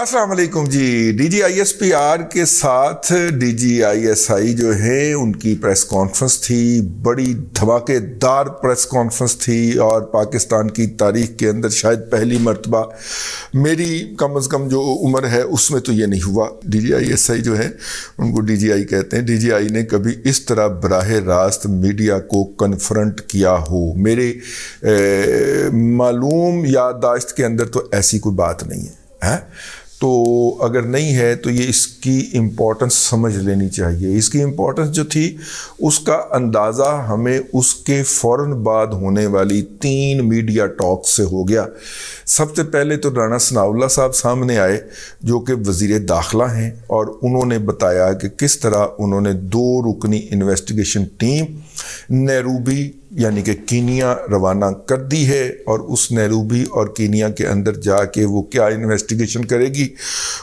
असलकुम ji D G I S P R के साथ D G I S I जो है उनकी प्रेस कॉन्फ्रेंस थी बड़ी धमाकेदार प्रेस कॉन्फ्रेंस थी और पाकिस्तान की तारीख के अंदर शायद पहली मरतबा मेरी कम अज़ कम जो उम्र है उसमें तो ये नहीं हुआ D G I S I जो है उनको डी जी आई कहते हैं डी जी आई ने कभी इस तरह बरह रास्त मीडिया को कन्फ्रंट किया हो मेरे मालूम याददाश्त के अंदर तो ऐसी कोई बात नहीं है, है? तो अगर नहीं है तो ये इसकी इम्पोर्टेंस समझ लेनी चाहिए इसकी इम्पोर्टेंस जो थी उसका अंदाज़ा हमें उसके फ़ौर बाद होने वाली तीन मीडिया टॉक से हो गया सबसे पहले तो राना सनाउल्ला साहब सामने आए जो कि वज़ी दाखिला हैं और उन्होंने बताया कि किस तरह उन्होंने दो रुकनी इन्वेस्टिगेशन टीम नैरूबी यानी कि कीनिया रवाना कर दी है और उस नहरूबी और कीनिया के अंदर जाके वो क्या इन्वेस्टिगेशन करेगी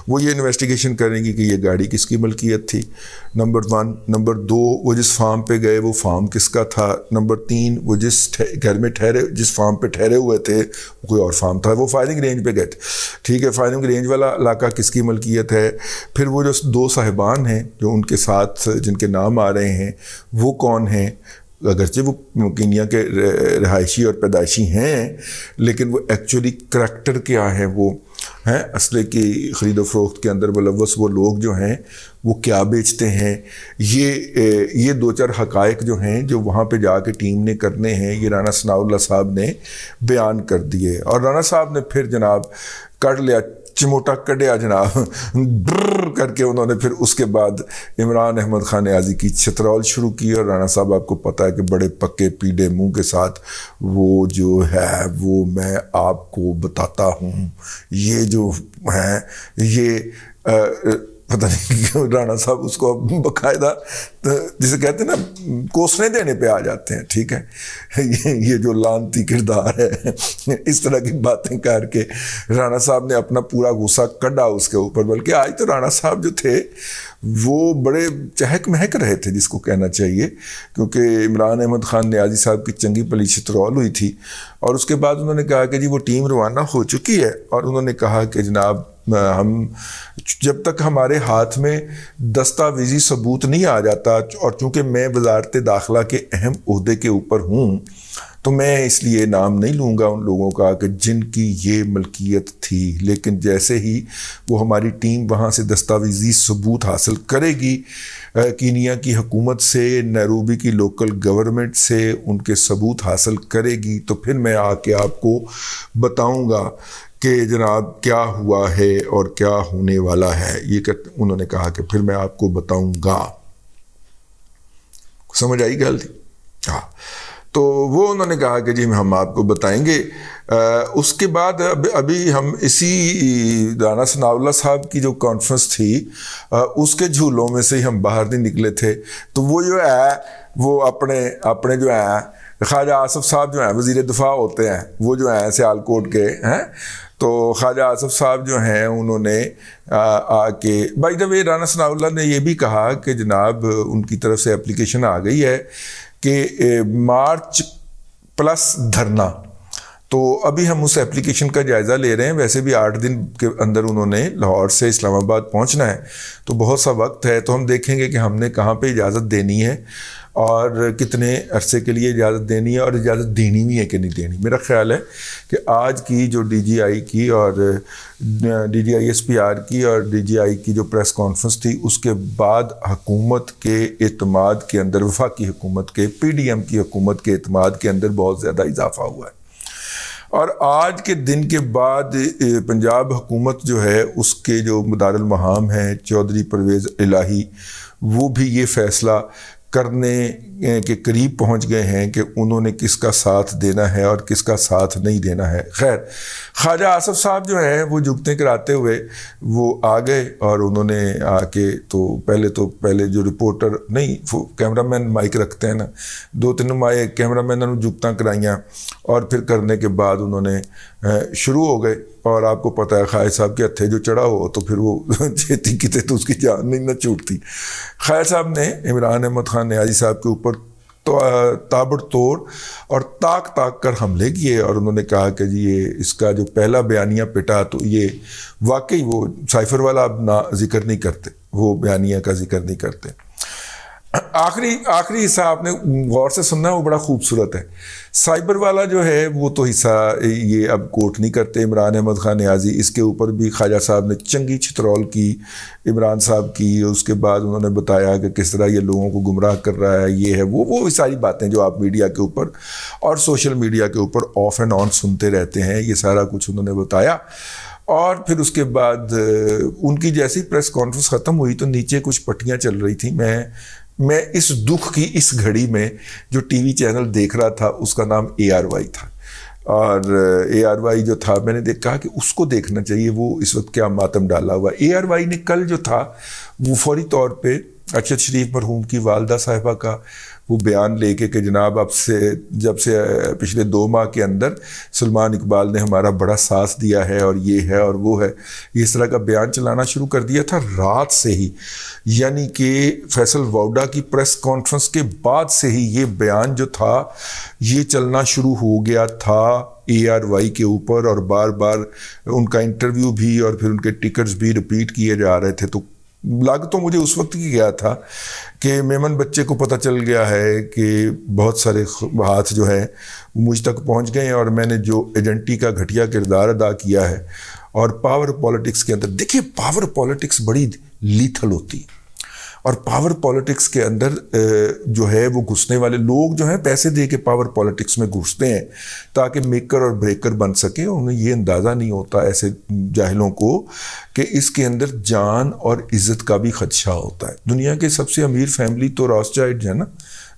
वो ये इन्वेस्टिगेशन करेंगी कि ये गाड़ी किसकी मलकियत थी नंबर वन नंबर दो वो जिस फार्म पे गए वो फार्म किसका था नंबर तीन वो जिस घर में ठहरे जिस फार्म पे ठहरे हुए थे कोई और फार्म था वो फायरिंग रेंज पे गए थे ठीक है फायरिंग रेंज वाला इलाका किसकी मलकियत है फिर वो जो दो साहिबान हैं जो उनके साथ जिनके नाम आ रहे हैं वो कौन हैं अगरचे वो केनिया के रहायशी और पैदाइशी हैं लेकिन वो एक्चुअली करैक्टर क्या है वो हैं असले की ख़रीद फरोख्त के अंदर मुलवस वो लोग जो हैं वो क्या बेचते हैं ये ये दो चार हकायक जो हैं जो वहाँ पे जाके टीम ने करने हैं ये राना सनाउल्ला साहब ने बयान कर दिए और राना साहब ने फिर जनाब कर लिया चिमोटा कड़िया जनाब ड्र करके उन्होंने फिर उसके बाद इमरान अहमद खान आजी की छतरौल शुरू की और राणा साहब आपको पता है कि बड़े पक्के पीढ़े मुंह के साथ वो जो है वो मैं आपको बताता हूँ ये जो हैं ये आ, पता नहीं क्यों राणा साहब उसको अब बाकायदा तो जिसे कहते हैं ना कोसने देने पे आ जाते हैं ठीक है ये ये जो लानती किरदार है इस तरह की बातें करके राणा साहब ने अपना पूरा गुस्सा कड़ा उसके ऊपर बल्कि आज तो राणा साहब जो थे वो बड़े चहक महक रहे थे जिसको कहना चाहिए क्योंकि इमरान अहमद खान न्याजी साहब की चंगी पली चित्रौल तो हुई थी और उसके बाद उन्होंने कहा कि जी वो टीम रवाना हो चुकी है और उन्होंने कहा कि जनाब हम जब तक हमारे हाथ में दस्तावेजी सबूत नहीं आ जाता और चूँकि मैं वजारत दाखिला के अहम अहदे के ऊपर हूँ तो मैं इसलिए नाम नहीं लूँगा उन लोगों का कि जिनकी ये मलकियत थी लेकिन जैसे ही वो हमारी टीम वहाँ से दस्तावेजी सबूत हासिल करेगी कीनिया की हकूमत से नैरूबी की लोकल गवर्नमेंट से उनके सबूत हासिल करेगी तो फिर मैं आके आपको बताऊँगा कि जनाब क्या हुआ है और क्या होने वाला है ये कहते उन्होंने कहा कि फिर मैं आपको बताऊंगा समझ आई गल थी हाँ तो वो उन्होंने कहा कि जी हम आपको बताएंगे आ, उसके बाद अब अभी हम इसी राना सनावला साहब की जो कॉन्फ्रेंस थी आ, उसके झूलों में से ही हम बाहर नहीं निकले थे तो वो जो है वो अपने अपने जो है ख्वाजा आसफ साहब जो हैं वजीर दफा होते हैं वो जो हैं सियालकोट के हैं तो ख्वाजा आसफ़ साहब जो हैं उन्होंने आके by the way Rana Sanaullah ने यह भी कहा कि जनाब उनकी तरफ से एप्लीकेशन आ गई है कि मार्च प्लस धरना तो अभी हम उस एप्लीकेशन का जायज़ा ले रहे हैं वैसे भी आठ दिन के अंदर उन्होंने लाहौर से इस्लामाबाद पहुंचना है तो बहुत सा वक्त है तो हम देखेंगे कि हमने कहाँ पे इजाज़त देनी है और कितने अरसे के लिए इजाज़त देनी है और इजाज़त देनी भी है कि नहीं देनी मेरा ख्याल है कि आज की जो डीजीआई की और आर की और आई की जो प्रेस कॉन्फ्रेंस थी उसके बाद हकूमत के अतमाद के अंदर वफाकी हकूमत के एम की हकूमत के अतमाद के अंदर बहुत ज़्यादा इजाफा हुआ है और आज के दिन के बाद पंजाब हुकूमत जो है उसके जो मदारमहाम हैं चौधरी परवेज़ इलाही वो भी ये फ़ैसला करने के करीब पहुंच गए हैं कि उन्होंने किसका साथ देना है और किसका साथ नहीं देना है खैर ख्वाजा आसफ साहब जो हैं वो जुगते कराते हुए वो आ गए और उन्होंने आके तो पहले तो पहले जो रिपोर्टर नहीं कैमरा मैन माइक रखते हैं ना दो तीन माइक कैमरा मैन जुगत कराइया और फिर करने के बाद उन्होंने शुरू हो गए और आपको पता है खायर साहब के हथे जो चढ़ा हो तो फिर वो चेती किते तो उसकी जान नहीं ना छूटती खायर साहब ने इमरान अहमद खान न्याजी साहब के ऊपर तो ताबड़तोड़ और ताक ताक कर हमले किए और उन्होंने कहा कि जी ये इसका जो पहला बयानिया पिटा तो ये वाकई वो साइफर वाला अब ना जिक्र नहीं करते वो बयानिया का जिक्र नहीं करते आखिरी आखिरी हिस्सा आपने गौर से सुनना है वो बड़ा खूबसूरत है साइबर वाला जो है वो तो हिस्सा ये अब कोर्ट नहीं करते इमरान अहमद खान न्याजी इसके ऊपर भी ख्वाजा साहब ने चंगी छित्रौल की इमरान साहब की उसके बाद उन्होंने बताया कि किस तरह ये लोगों को गुमराह कर रहा है ये है वो वो सारी बातें जो आप मीडिया के ऊपर और सोशल मीडिया के ऊपर ऑफ एंड ऑन सुनते रहते हैं ये सारा कुछ उन्होंने बताया और फिर उसके बाद उनकी जैसी प्रेस कॉन्फ्रेंस ख़त्म हुई तो नीचे कुछ पट्टियाँ चल रही थी मैं मैं इस दुख की इस घड़ी में जो टीवी चैनल देख रहा था उसका नाम ए आर वाई था और ए आर वाई जो था मैंने देख कहा कि उसको देखना चाहिए वो इस वक्त क्या मातम डाला हुआ ए आर वाई ने कल जो था वो फौरी तौर पे अरशद शरीफ मरहूम की वालदा साहिबा का वो बयान लेके कि जनाब अब से जब से पिछले दो माह के अंदर सलमान इकबाल ने हमारा बड़ा साथ दिया है और ये है और वो है इस तरह का बयान चलाना शुरू कर दिया था रात से ही यानी कि फैसल वाउडा की प्रेस कॉन्फ्रेंस के बाद से ही ये बयान जो था ये चलना शुरू हो गया था ए आर वाई के ऊपर और बार बार उनका इंटरव्यू भी और फिर उनके टिकट्स भी रिपीट किए जा रहे थे तो लग तो मुझे उस वक्त की गया था कि मेमन बच्चे को पता चल गया है कि बहुत सारे हाथ जो हैं मुझ तक पहुंच गए और मैंने जो एजेंटी का घटिया किरदार अदा किया है और पावर पॉलिटिक्स के अंदर देखिए पावर पॉलिटिक्स बड़ी लीथल होती है और पावर पॉलिटिक्स के अंदर जो है वो घुसने वाले लोग जो हैं पैसे दे के पावर पॉलिटिक्स में घुसते हैं ताकि मेकर और ब्रेकर बन सके उन्हें ये अंदाज़ा नहीं होता ऐसे जाहिलों को कि इसके अंदर जान और इज्जत का भी खदशा होता है दुनिया के सबसे अमीर फैमिली तो रॉसजाइड है ना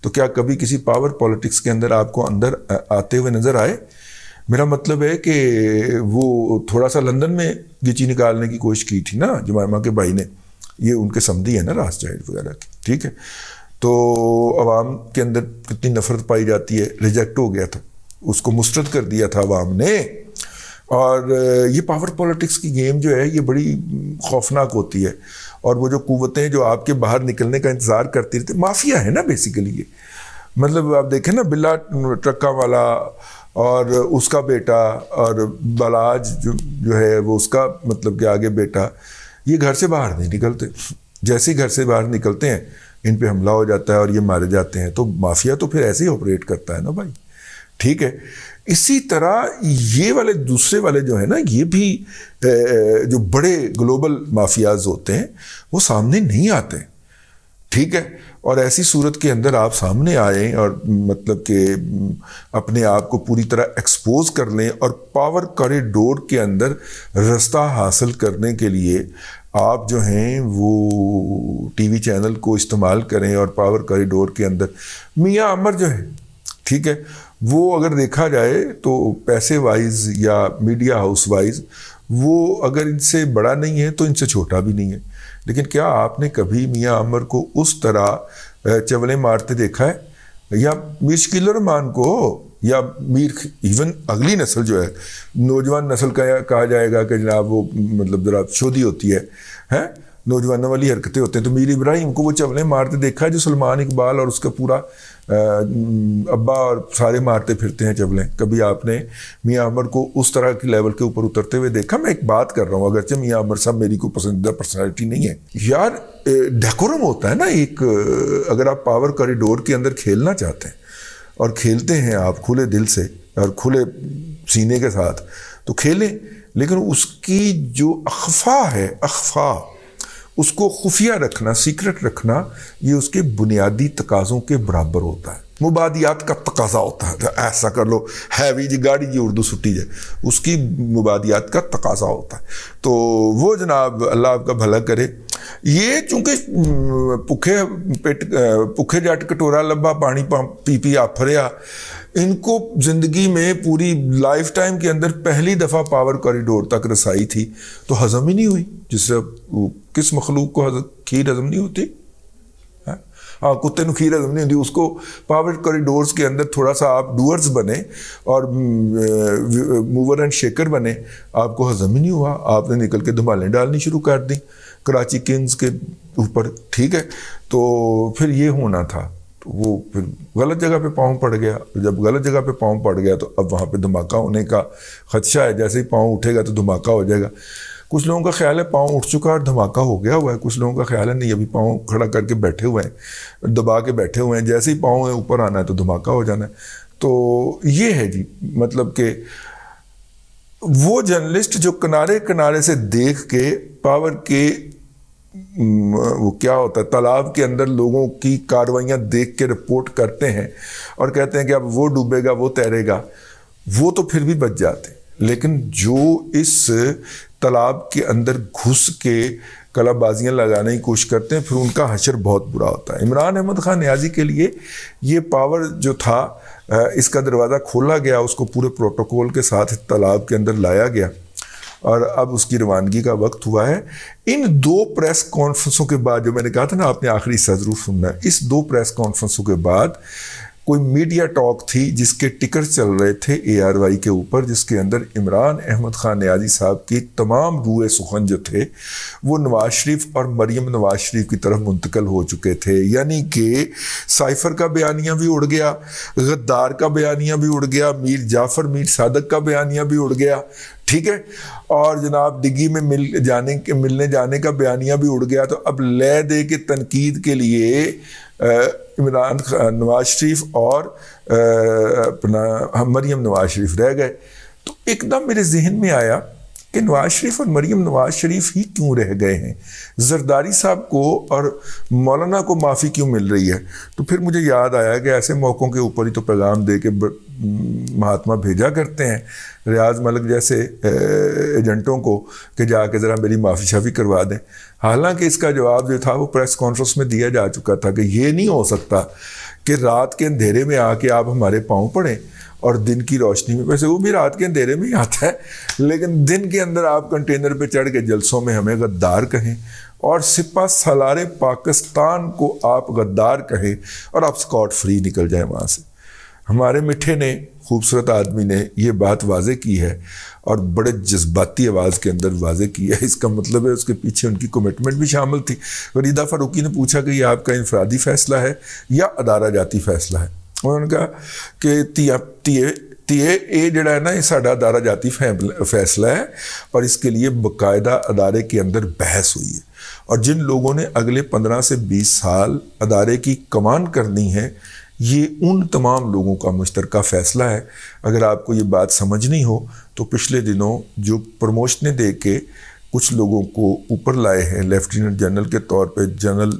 तो क्या कभी किसी पावर पॉलिटिक्स के अंदर आपको अंदर आते हुए नज़र आए मेरा मतलब है कि वो थोड़ा सा लंदन में गिची निकालने की कोशिश की थी ना जमायमा के भाई ने ये उनके समझी है ना राज जाहिर वगैरह की ठीक है तो आवाम के अंदर कितनी नफरत पाई जाती है रिजेक्ट हो गया था उसको मुस्रद कर दिया था आवाम ने और ये पावर पॉलिटिक्स की गेम जो है ये बड़ी खौफनाक होती है और वो जो कुतें जो आपके बाहर निकलने का इंतज़ार करती रहती माफिया है ना बेसिकली ये मतलब आप देखें ना बिल्ला ट्रक्का वाला और उसका बेटा और बलाज जो, जो है वो उसका मतलब के आगे बेटा ये घर से बाहर नहीं निकलते जैसे ही घर से बाहर निकलते हैं इन पर हमला हो जाता है और ये मारे जाते हैं तो माफिया तो फिर ऐसे ही ऑपरेट करता है ना भाई ठीक है इसी तरह ये वाले दूसरे वाले जो है ना ये भी जो बड़े ग्लोबल माफियाज होते हैं वो सामने नहीं आते ठीक है और ऐसी सूरत के अंदर आप सामने आएँ और मतलब कि अपने आप को पूरी तरह एक्सपोज कर लें और पावर कॉरिडोर के अंदर रास्ता हासिल करने के लिए आप जो हैं वो टीवी चैनल को इस्तेमाल करें और पावर कॉरिडोर के अंदर मियाँ अमर जो है ठीक है वो अगर देखा जाए तो पैसे वाइज या मीडिया हाउस वाइज वो अगर इनसे बड़ा नहीं है तो इनसे छोटा भी नहीं है लेकिन क्या आपने कभी मियाँ अमर को उस तरह चवले मारते देखा है या मीर मान को या मीर इवन अगली नस्ल जो है नौजवान नस्ल का कहा जाएगा कि जनाब वो मतलब ज़रा शोधी होती है हैं नौजवानों वाली हरकतें होते हैं तो मीर इब्राहिम को वो चवलें मारते देखा है जो सलमान इकबाल और उसका पूरा अब्बा और सारे मारते फिरते हैं चबलें कभी आपने मियाँ अमर को उस तरह के लेवल के ऊपर उतरते हुए देखा मैं एक बात कर रहा हूँ अगरचे मियाँ अमर साहब मेरी कोई पसंदीदा पर्सनैलिटी नहीं है यार डेकोरम होता है ना एक अगर आप पावर कॉरिडोर के अंदर खेलना चाहते हैं और खेलते हैं आप खुले दिल से और खुले सीने के साथ तो खेलें लेकिन उसकी जो अखफा है अखफा उसको खुफिया रखना सीक्रेट रखना ये उसके बुनियादी तकाजों के बराबर होता है मुबादियात का तकाजा होता है ऐसा कर लो हैवी जी गाड़ी जी उर्दू सुटी जाए उसकी मुबादियात का तकाजा होता है तो वो जनाब अल्लाह आपका भला करे ये चूंकि भुखे पेट भुखे जट कटोरा लब्बा पानी पी पी आफरिया इनको ज़िंदगी में पूरी लाइफ टाइम के अंदर पहली दफ़ा पावर कॉरिडोर तक रसाई थी तो हज़म ही नहीं हुई जिससे किस मखलूक को हज़ खीर हज़म नहीं होती हाँ, हाँ कुत्ते खीर हज़म नहीं होती उसको पावर कॉरिडोर के अंदर थोड़ा सा आप डूअर्स बने और मूवर एंड शेकर बने आपको हज़म ही नहीं हुआ आपने निकल के धमालें डालनी शुरू कर दी कराची किंग्स के ऊपर ठीक है तो फिर ये होना था तो वो फिर गलत जगह पे पाँव पड़ गया जब गलत जगह पे पाँव पड़ गया तो अब वहाँ पे धमाका होने का खदशा है जैसे ही पाँव उठेगा तो धमाका हो जाएगा कुछ लोगों का ख्याल है पाँव उठ चुका है और धमाका हो गया हुआ है कुछ लोगों का ख्याल है नहीं अभी पाँव खड़ा करके बैठे हुए हैं दबा के बैठे हुए हैं जैसे ही पाँव है ऊपर आना है तो धमाका हो जाना है तो ये है जी मतलब कि वो जर्नलिस्ट जो किनारे किनारे से देख के पावर के वो क्या होता है तालाब के अंदर लोगों की कार्रवाइयाँ देख के रिपोर्ट करते हैं और कहते हैं कि अब वो डूबेगा वो तैरेगा वो तो फिर भी बच जाते लेकिन जो इस तालाब के अंदर घुस के कलाबाजियाँ लगाने की कोशिश करते हैं फिर उनका हशर बहुत बुरा होता है इमरान अहमद ख़ान न्याजी के लिए ये पावर जो था इसका दरवाज़ा खोला गया उसको पूरे प्रोटोकॉल के साथ तालाब के अंदर लाया गया और अब उसकी रवानगी का वक्त हुआ है इन दो प्रेस कॉन्फ्रेंसों के बाद जो मैंने कहा था ना आपने आखिरी सदरूफ सुनना है इस दो प्रेस कॉन्फ्रेंसों के बाद कोई मीडिया टॉक थी जिसके टिकट चल रहे थे ए आर वाई के ऊपर जिसके अंदर इमरान अहमद खान न्याजी साहब की तमाम रूए सुखन जो थे वो नवाज शरीफ और मरीम नवाज शरीफ की तरफ मुंतकल हो चुके थे यानी कि साइफर का बयानिया भी उड़ गया गद्दार का बयानिया भी उड़ गया मीर जाफ़र मीर सादक का बयानिया भी उड़ गया ठीक है और जनाब डिग्गी में मिल जाने के मिलने जाने का बयानिया भी उड़ गया तो अब ले दे के तनकीद के लिए इमरान नवाज शरीफ और अपना मरीम नवाज शरीफ रह गए तो एकदम मेरे जहन में आया कि नवाज शरीफ और मरीम नवाज शरीफ ही क्यों रह गए हैं जरदारी साहब को और मौलाना को माफ़ी क्यों मिल रही है तो फिर मुझे याद आया कि ऐसे मौक़ों के ऊपर ही तो पैगाम दे के महात्मा भेजा करते हैं रियाज मलिक जैसे एजेंटों को कि जाके ज़रा मेरी माफ़ी शाफ़ी करवा दें हालांकि इसका जवाब जो था वो प्रेस कॉन्फ्रेंस में दिया जा चुका था कि ये नहीं हो सकता कि रात के अंधेरे में आके आप हमारे पाँव पड़ें और दिन की रोशनी में वैसे वो भी रात के अंधेरे में ही आता है लेकिन दिन के अंदर आप कंटेनर पर चढ़ के जलसों में हमें गद्दार कहें और सिपा सलारे पाकिस्तान को आप गद्दार कहें और आप स्कॉट फ्री निकल जाए वहाँ से हमारे मिठे ने खूबसूरत आदमी ने ये बात वाजे की है और बड़े जज्बाती आवाज़ के अंदर वाजे की है इसका मतलब है उसके पीछे उनकी कमिटमेंट भी शामिल थी वरीदा फारूकी ने पूछा कि यह आपका इनफरादी फ़ैसला है या अदारा जाती फ़ैसला है उन्होंने कहा कि तिया ए जड़ा है ना ये साढ़ा अदारा जाती फैसला है और इसके लिए बाकायदा अदारे के अंदर बहस हुई है और जिन लोगों ने अगले पंद्रह से बीस साल अदारे की कमान करनी है ये उन तमाम लोगों का मुश्तरक फ़ैसला है अगर आपको ये बात समझ नहीं हो तो पिछले दिनों जो प्रमोशनें दे के कुछ लोगों को ऊपर लाए हैं लेफ्टिनेंट जनरल के तौर पे जनरल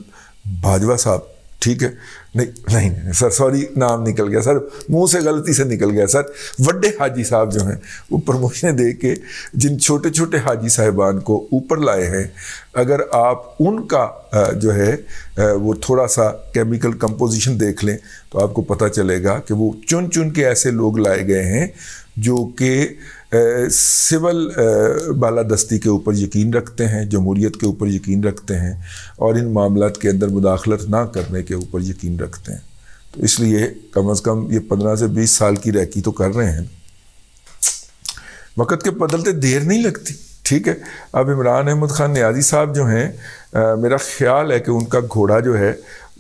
भाजवा साहब ठीक है नहीं नहीं नहीं सर सॉरी नाम निकल गया सर मुंह से गलती से निकल गया सर बड़े हाजी साहब जो हैं वो प्रमोशन दे के जिन छोटे छोटे हाजी साहिबान को ऊपर लाए हैं अगर आप उनका जो है वो थोड़ा सा केमिकल कंपोजिशन देख लें तो आपको पता चलेगा कि वो चुन चुन के ऐसे लोग लाए गए हैं जो कि सिविल बालादस्ती के ऊपर यकीन रखते हैं जमहूरीत के ऊपर यकीन रखते हैं और इन मामला के अंदर मुदाखलत ना करने के ऊपर यकीन रखते हैं तो इसलिए कम अज़ कम ये पंद्रह से बीस साल की रैकी तो कर रहे हैं वक़्त के बदलते देर नहीं लगती ठीक है अब इमरान अहमद ख़ान न्याजी साहब जो हैं मेरा ख्याल है कि उनका घोड़ा जो है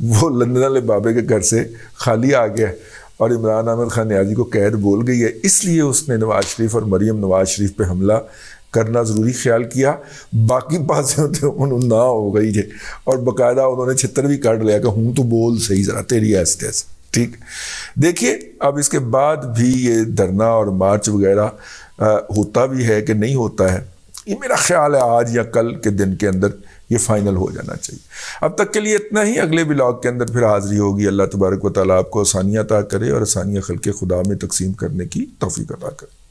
वो लंदन बाबे के घर से खाली आ गया है और इमरान आमिर खान न्याजी को कैद बोल गई है इसलिए उसने नवाज शरीफ और मरीम नवाज शरीफ पर हमला करना ज़रूरी ख्याल किया बाकी पासें तो उन्होंने ना हो गई थे और बाकायदा उन्होंने छत्र भी काट लिया कि हूँ तो बोल सही ज़रा तेरी ऐसे ऐसे ठीक देखिए अब इसके बाद भी ये धरना और मार्च वगैरह होता भी है कि नहीं होता है ये मेरा ख्याल है आज या कल के दिन के अंदर ये फाइनल हो जाना चाहिए अब तक के लिए इतना ही अगले ब्लॉग के अंदर फिर हाजिरी होगी अल्लाह तबारक वाली आपको आसानियाँ अता करे और आसानियाँ खल के खुदा में तकसीम करने की तोफ़ी अता करे